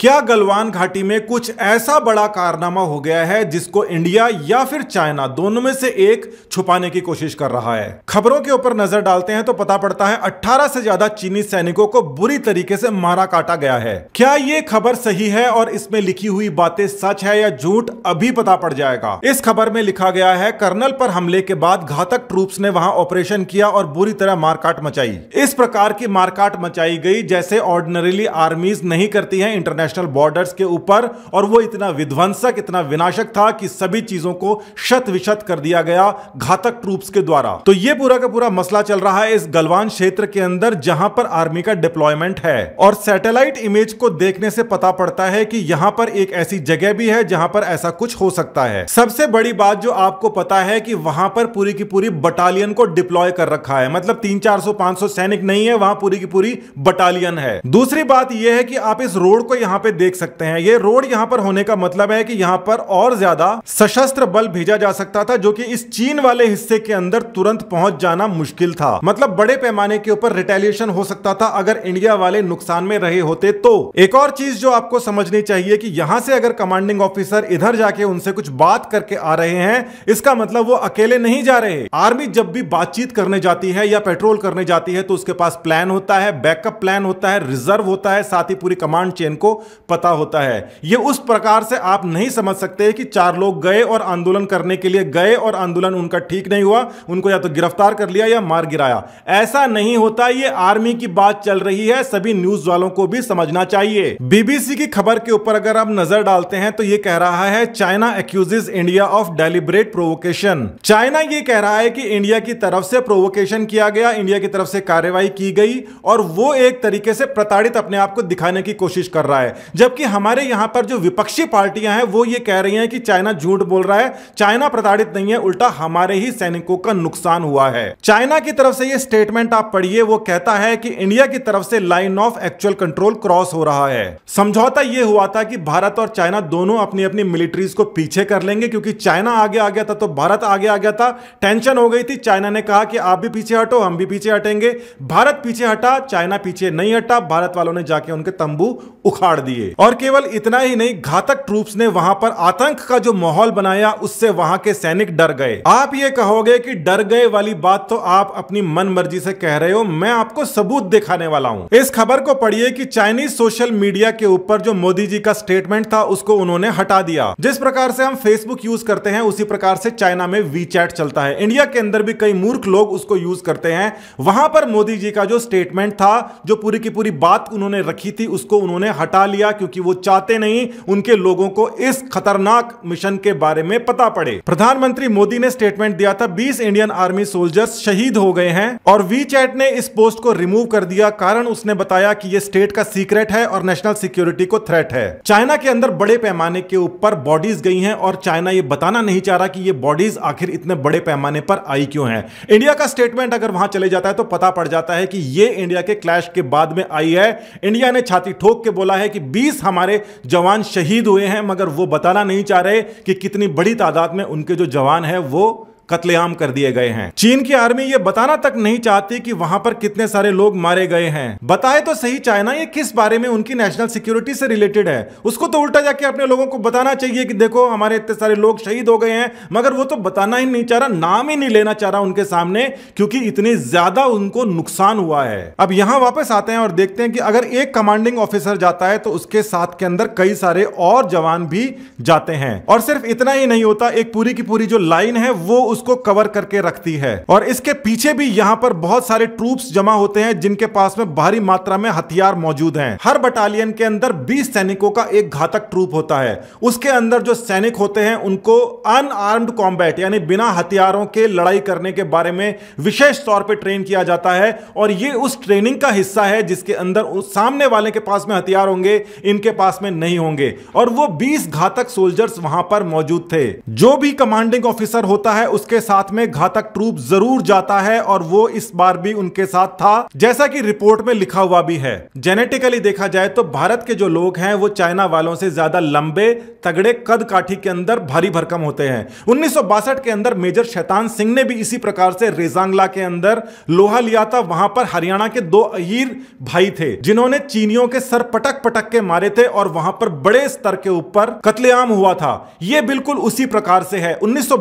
क्या गलवान घाटी में कुछ ऐसा बड़ा कारनामा हो गया है जिसको इंडिया या फिर चाइना दोनों में से एक छुपाने की कोशिश कर रहा है खबरों के ऊपर नजर डालते हैं तो पता पड़ता है 18 से ज्यादा चीनी सैनिकों को बुरी तरीके से मारा काटा गया है क्या ये खबर सही है और इसमें लिखी हुई बातें सच है या झूठ अभी पता पड़ जाएगा इस खबर में लिखा गया है कर्नल पर हमले के बाद घातक ट्रूप्स ने वहां ऑपरेशन किया और बुरी तरह मारकाट मचाई इस प्रकार की मारकाट मचाई गई जैसे ऑर्डिनरीली आर्मीज नहीं करती है इंटरनेशनल इंटरनेशनल बॉर्डर्स के ऊपर और वो इतना विध्वंसक इतना विनाशक था कि सभी चीजों को शत विशत कर दिया गया घातक ट्रूप्स के द्वारा तो ये पूरा का पूरा मसला चल रहा है इस गलवान क्षेत्र के अंदर जहां पर आर्मी का डिप्लॉयमेंट है और सैटेलाइट इमेज को देखने से पता पड़ता है कि यहाँ पर एक ऐसी जगह भी है जहां पर ऐसा कुछ हो सकता है सबसे बड़ी बात जो आपको पता है कि वहां पर पूरी की पूरी बटालियन को डिप्लॉय कर रखा है मतलब तीन चार सौ पांच सौ सैनिक नहीं है वहां पूरी की पूरी बटालियन है दूसरी बात यह है कि आप इस रोड को यहां यहाँ पे देख सकते हैं ये रोड यहाँ पर होने का मतलब है कि यहाँ पर और ज्यादा सशस्त्र बल भेजा जा सकता था जो कि इस चीन वाले हिस्से के अंदर तुरंत पहुंच जाना मुश्किल था मतलब बड़े पैमाने के ऊपर रिटेलिएशन हो सकता था अगर इंडिया वाले नुकसान में रहे होते तो एक और चीज जो आपको समझनी चाहिए कि यहाँ से अगर कमांडिंग ऑफिसर इधर जाके उनसे कुछ बात करके आ रहे हैं इसका मतलब वो अकेले नहीं जा रहे आर्मी जब भी बातचीत करने जाती है या पेट्रोल करने जाती है तो उसके पास प्लान होता है बैकअप प्लान होता है रिजर्व होता है साथ ही पूरी कमांड चेन को पता होता है ये उस प्रकार से आप नहीं समझ सकते कि चार लोग गए और आंदोलन करने के लिए गए और आंदोलन उनका ठीक नहीं हुआ उनको या तो गिरफ्तार कर लिया या मार गिराया ऐसा नहीं होता ये आर्मी की बात चल रही है सभी न्यूज वालों को भी समझना चाहिए बीबीसी की खबर के ऊपर अगर आप नजर डालते हैं तो ये कह रहा है China accuses India of deliberate provocation China ये कह रहा है कि इंडिया की तरफ से प्रोवोकेशन किया गया इंडिया की तरफ से कार्रवाई की गई और वो एक तरीके से प्रताड़ित अपने आप को दिखाने की कोशिश कर रहा है जबकि हमारे यहां पर जो विपक्षी पार्टियां हैं वो ये कह रही हैं कि चाइना झूठ बोल रहा है चाइना प्रताड़ित नहीं है उल्टा हमारे ही सैनिकों का नुकसान हुआ है चाइना की तरफ से ये स्टेटमेंट आप पढ़िए वो कहता है कि इंडिया की तरफ से line of actual control cross हो रहा है समझौता ये हुआ था कि भारत और चाइना दोनों अपनी अपनी मिलिट्रीज को पीछे कर लेंगे क्योंकि चाइना आगे आ गया था तो भारत आगे आ गया था टेंशन हो गई थी चाइना ने कहा कि आप भी पीछे हटो हम भी पीछे हटेंगे भारत पीछे हटा चाइना पीछे नहीं हटा भारत वालों ने जाके उनके तंबू उखाड़ दिए और केवल इतना ही नहीं घातक ट्रूप्स ने वहाँ पर आतंक का जो माहौल बनाया उससे वहाँ के सैनिक डर गए आप ये कहोगे की डर गए वाली बात तो आप अपनी मन मर्जी से कह रहे हो मैं आपको सबूत दिखाने वाला हूँ इस खबर को पढ़िए कि चाइनीज सोशल मीडिया के ऊपर जो मोदी जी का स्टेटमेंट था उसको उन्होंने हटा दिया जिस प्रकार से हम फेसबुक यूज करते हैं उसी प्रकार से चाइना में वी चलता है इंडिया के अंदर भी कई मूर्ख लोग उसको यूज करते हैं वहां पर मोदी जी का जो स्टेटमेंट था जो पूरी की पूरी बात उन्होंने रखी थी उसको उन्होंने हटा लिया लिया क्योंकि वो चाहते नहीं उनके लोगों को इस खतरनाक मिशन के बारे में पता पड़े प्रधानमंत्री मोदी ने स्टेटमेंट दिया था बीस इंडियन आर्मी सोल्जर्स शहीद हो गए हैं और वी चैट ने इस पोस्ट को रिमूव कर दिया कारण उसने बताया कि ये स्टेट का सीक्रेट है और नेशनल सिक्योरिटी को थ्रेट है चाइना के अंदर बड़े पैमाने के ऊपर बॉडीज गई हैं और चाइना ये बताना नहीं चाह रहा कि ये बॉडीज आखिर इतने बड़े पैमाने पर आई क्यों है इंडिया का स्टेटमेंट अगर वहां चले जाता है तो पता पड़ जाता है कि ये इंडिया के क्लैश के बाद में आई है इंडिया ने छाती ठोक के बोला है कि बीस हमारे जवान शहीद हुए हैं मगर वो बताना नहीं चाह रहे कि कितनी बड़ी तादाद में उनके जो जवान हैं वो कत्लेआम कर दिए गए हैं चीन की आर्मी ये बताना तक नहीं चाहती कि वहाँ पर कितने सारे लोग मारे गए हैं बताए तो सही चाइना ये किस बारे में उनकी नेशनल सिक्योरिटी से रिलेटेड है उसको तो उल्टा जाके अपने लोगों को बताना चाहिए कि देखो हमारे इतने सारे लोग शहीद हो गए हैं मगर वो तो बताना ही नहीं चाह रहा नाम ही नहीं लेना चाह रहा उनके सामने क्योंकि इतनी ज्यादा उनको नुकसान हुआ है अब यहाँ वापस आते हैं और देखते हैं कि अगर एक कमांडिंग ऑफिसर जाता है तो उसके साथ के अंदर कई सारे और जवान भी जाते हैं और सिर्फ इतना ही नहीं होता एक पूरी की पूरी जो लाइन है वो उसको कवर करके रखती है और इसके पीछे भी यहाँ पर बहुत सारे ट्रूप्स जमा होते हैं जिनके पास में भारी मात्रा में हथियार मौजूद हैं हर बटालियन के अंदर 20 सैनिकों का एक घातक ट्रूप होता है उसके अंदर जो सैनिक होते हैं उनको अनआर्म्ड कॉम्बैट यानी बिना हथियारों के लड़ाई करने के बारे में विशेष तौर पर ट्रेन किया जाता है और ये उस ट्रेनिंग का हिस्सा है जिसके अंदर उस सामने वाले के पास में हथियार होंगे इनके पास में नहीं होंगे और वो 20 घातक सोल्जर्स वहां पर मौजूद थे जो भी कमांडिंग ऑफिसर होता है उस उसके साथ में घातक ट्रूप जरूर जाता है और वो इस बार भी उनके साथ था जैसा कि रिपोर्ट में लिखा हुआ भी है जेनेटिकली देखा जाए तो भारत के जो लोग हैं वो चाइना वालों से ज्यादा लंबे तगड़े कद काठी के अंदर भारी भरकम होते हैं उन्नीस के अंदर मेजर शैतान सिंह ने भी इसी प्रकार से रेजांगला के अंदर लोहा लिया था वहां पर हरियाणा के दो अहिर भाई थे जिन्होंने चीनियों के सर पटक पटक के मारे थे और वहां पर बड़े स्तर के ऊपर कतलेआम हुआ था यह बिल्कुल उसी प्रकार से है उन्नीस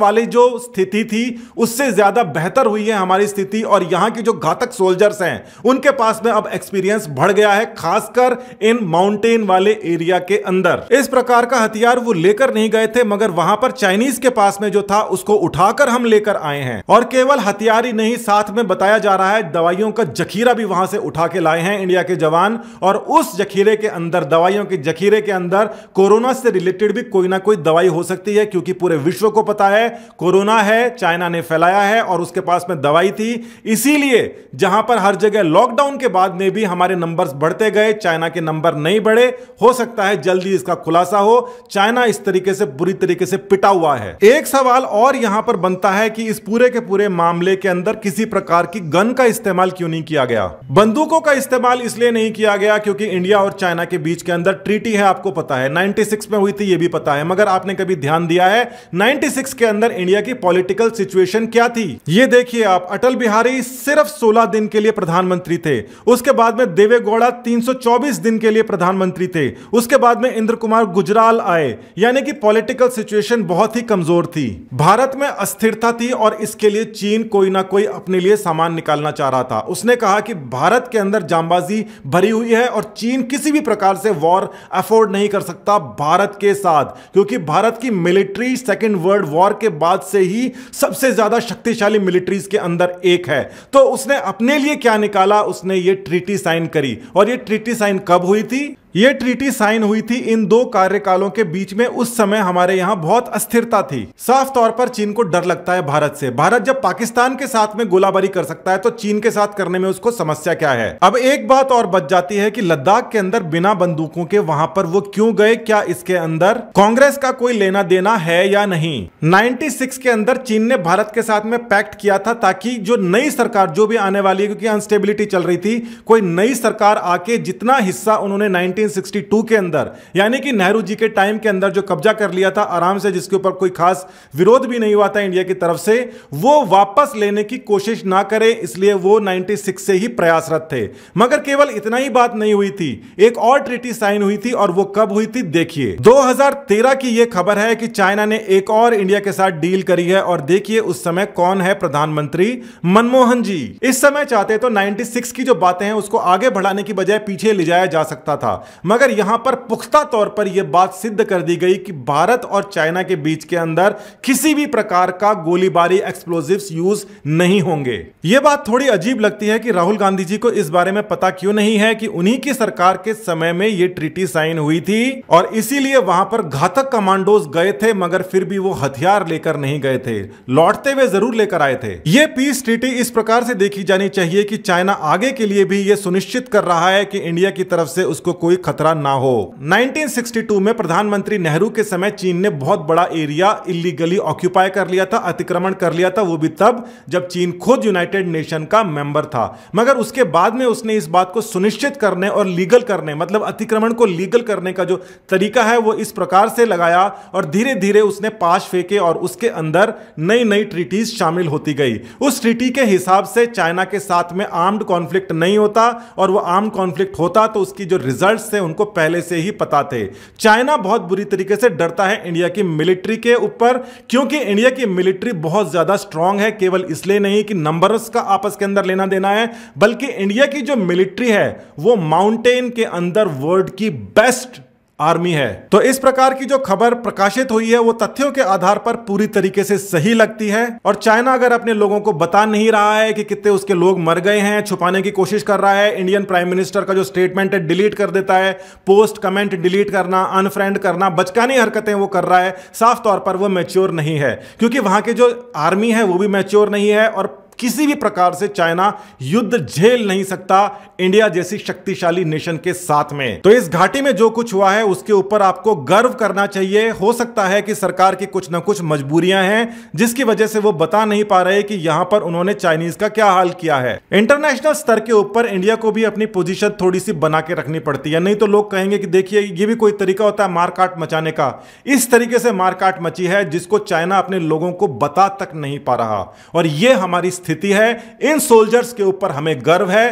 वाले जो स्थिति थी उससे ज़्यादा बेहतर हुई है हमारी स्थिति और यहां के जो घातक सोल्जर्स हैं उनके पास में अब एक्सपीरियंस बढ़ गया है खासकर इन माउंटेन वाले एरिया के अंदर इस प्रकार का हथियार वो लेकर नहीं गए थे मगर वहां पर चाइनीज के पास में जो था उसको उठाकर हम लेकर आए हैं और केवल हथियार ही नहीं साथ में बताया जा रहा है दवाइयों का जखीरा भी वहां से उठा के लाए हैं इंडिया के जवान और उस जखीरे के अंदर दवाइयों के जखीरे के अंदर कोरोना से रिलेटेड भी कोई ना कोई दवाई हो सकती है क्योंकि पूरे विश्व को पता है कोरोना कोरोना है चाइना ने फैलाया है और उसके पास में दवाई थी इसीलिए जहां पर हर जगह लॉकडाउन के बाद में भी हमारे नंबर्स बढ़ते गए चाइना के नंबर नहीं बढ़े हो सकता है जल्दी इसका खुलासा हो चाइना इस तरीके से बुरी तरीके से पिटा हुआ है एक सवाल और यहां पर बनता है कि इस पूरे के पूरे मामले के अंदर किसी प्रकार की गन का इस्तेमाल क्यों नहीं किया गया बंदूकों का इस्तेमाल इसलिए नहीं किया गया क्योंकि इंडिया और चाइना के बीच के अंदर ट्रीटी है आपको पता है 96 में हुई थी यह भी पता है मगर आपने कभी ध्यान दिया है 96 के अंदर इंडिया की की पॉलिटिकल सिचुएशन क्या थी ये देखिए आप अटल बिहारी सिर्फ 16 दिन के लिए प्रधानमंत्री थे उसके बाद में देवे गौड़ा 324 दिन के लिए प्रधानमंत्री थे उसके बाद में इंद्र कुमार गुजराल आए यानी कि पॉलिटिकल सिचुएशन बहुत ही कमजोर थी भारत में अस्थिरता थी और इसके लिए चीन कोई ना कोई अपने लिए सामान निकालना चाह रहा था उसने कहा कि भारत के अंदर जामबाजी भरी हुई है और चीन किसी भी प्रकार से वॉर अफोर्ड नहीं कर सकता भारत के साथ क्योंकि भारत की मिलिट्री सेकेंड वर्ल्ड वॉर के बाद से ही सबसे ज़्यादा शक्तिशाली मिलिट्रीज के अंदर एक है तो उसने अपने लिए क्या निकाला उसने ये ट्रीटी साइन करी और ये ट्रीटी साइन कब हुई थी ये ट्रीटी साइन हुई थी इन दो कार्यकालों के बीच में उस समय हमारे यहाँ बहुत अस्थिरता थी साफ तौर पर चीन को डर लगता है भारत से भारत जब पाकिस्तान के साथ में गोलाबारी कर सकता है तो चीन के साथ करने में उसको समस्या क्या है अब एक बात और बच जाती है कि लद्दाख के अंदर बिना बंदूकों के वहां पर वो क्यों गए क्या इसके अंदर कांग्रेस का कोई लेना देना है या नहीं 96 के अंदर चीन ने भारत के साथ में पैक्ट किया था ताकि जो नई सरकार जो भी आने वाली है क्योंकि अनस्टेबिलिटी चल रही थी कोई नई सरकार आके जितना हिस्सा उन्होंने नाइनटी 1962 के अंदर यानी कि नेहरू जी के टाइम के अंदर जो कब्जा कर लिया था आराम से जिसके ऊपर कोई खास विरोध भी नहीं हुआ था इंडिया की तरफ से वो वापस लेने की कोशिश ना करे इसलिए वो 96 से ही प्रयासरत थे मगर केवल इतना ही बात नहीं हुई थी एक और ट्रिटी साइन हुई थी और वो कब हुई थी देखिए दो की यह खबर है कि चाइना ने एक और इंडिया के साथ डील करी है और देखिए उस समय कौन है प्रधानमंत्री मनमोहन जी इस समय चाहते तो 96 की जो बातें हैं उसको आगे बढ़ाने की बजाय पीछे ले जाया जा सकता था मगर यहां पर पुख्ता तौर पर यह बात सिद्ध कर दी गई कि भारत और चाइना के बीच के अंदर किसी भी प्रकार का गोलीबारी एक्सप्लोजिव यूज नहीं होंगे ये बात थोड़ी अजीब लगती है कि राहुल गांधी जी को इस बारे में पता क्यों नहीं है कि उन्हीं की सरकार के समय में ये ट्रीटी साइन हुई थी और इसीलिए वहां पर घातक कमांडोज गए थे मगर फिर भी वो हथियार लेकर नहीं गए थे लौटते हुए जरूर लेकर आए थे ये पीस ट्रीटी इस प्रकार से देखी जानी चाहिए कि चाइना आगे के लिए भी यह सुनिश्चित कर रहा है कि इंडिया की तरफ से उसको कोई कोई खतरा ना हो 1962 में प्रधानमंत्री नेहरू के समय चीन ने बहुत बड़ा एरिया इलीगली ऑक्यूपाई कर लिया था अतिक्रमण कर लिया था वो भी तब जब चीन खुद यूनाइटेड नेशन का मेंबर था मगर उसके बाद में उसने इस बात को सुनिश्चित करने और लीगल करने मतलब अतिक्रमण को लीगल करने का जो तरीका है वो इस प्रकार से लगाया और धीरे धीरे उसने पाश फेंके और उसके अंदर नई नई ट्रीटीज शामिल होती गई उस ट्रीटी के हिसाब से चाइना के साथ में आर्म्ड कॉन्फ्लिक्ट नहीं होता और वो आर्म्ड कॉन्फ्लिक्ट होता तो उसकी जो रिजल्ट थे उनको पहले से ही पता थे चाइना बहुत बुरी तरीके से डरता है इंडिया की मिलिट्री के ऊपर क्योंकि इंडिया की मिलिट्री बहुत ज्यादा स्ट्रांग है केवल इसलिए नहीं कि नंबर्स का आपस के अंदर लेना देना है बल्कि इंडिया की जो मिलिट्री है वो माउंटेन के अंदर वर्ल्ड की बेस्ट आर्मी है तो इस प्रकार की जो खबर प्रकाशित हुई है वो तथ्यों के आधार पर पूरी तरीके से सही लगती है और चाइना अगर अपने लोगों को बता नहीं रहा है कि कितने उसके लोग मर गए हैं छुपाने की कोशिश कर रहा है इंडियन प्राइम मिनिस्टर का जो स्टेटमेंट है डिलीट कर देता है पोस्ट कमेंट डिलीट करना अनफ्रेंड करना बचकानी हरकतें वो कर रहा है साफ तौर पर वो मेच्योर नहीं है क्योंकि वहां के जो आर्मी है वो भी मेच्योर नहीं है और किसी भी प्रकार से चाइना युद्ध झेल नहीं सकता इंडिया जैसी शक्तिशाली नेशन के साथ में तो इस घाटी में जो कुछ हुआ है उसके ऊपर आपको गर्व करना चाहिए हो सकता है कि सरकार की कुछ ना कुछ मजबूरियां हैं जिसकी वजह से वो बता नहीं पा रहे कि यहां पर उन्होंने चाइनीज का क्या हाल किया है इंटरनेशनल स्तर के ऊपर इंडिया को भी अपनी पोजिशन थोड़ी सी बना के रखनी पड़ती है नहीं तो लोग कहेंगे कि देखिए ये भी कोई तरीका होता है मारकाट मचाने का इस तरीके से मारकाट मची है जिसको चाइना अपने लोगों को बता तक नहीं पा रहा और यह हमारी स्थिति स्थिति है इन सोल्जर्स के ऊपर हमें गर्व है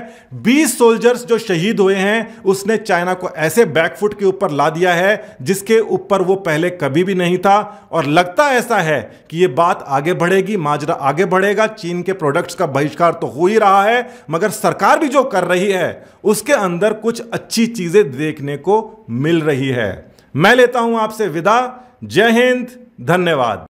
20 सोल्जर्स जो शहीद हुए हैं उसने चाइना को ऐसे बैकफुट के ऊपर ला दिया है जिसके ऊपर वो पहले कभी भी नहीं था और लगता ऐसा है कि ये बात आगे बढ़ेगी माजरा आगे बढ़ेगा चीन के प्रोडक्ट्स का बहिष्कार तो हो ही रहा है मगर सरकार भी जो कर रही है उसके अंदर कुछ अच्छी चीज़ें देखने को मिल रही है मैं लेता हूं आपसे विदा जय हिंद धन्यवाद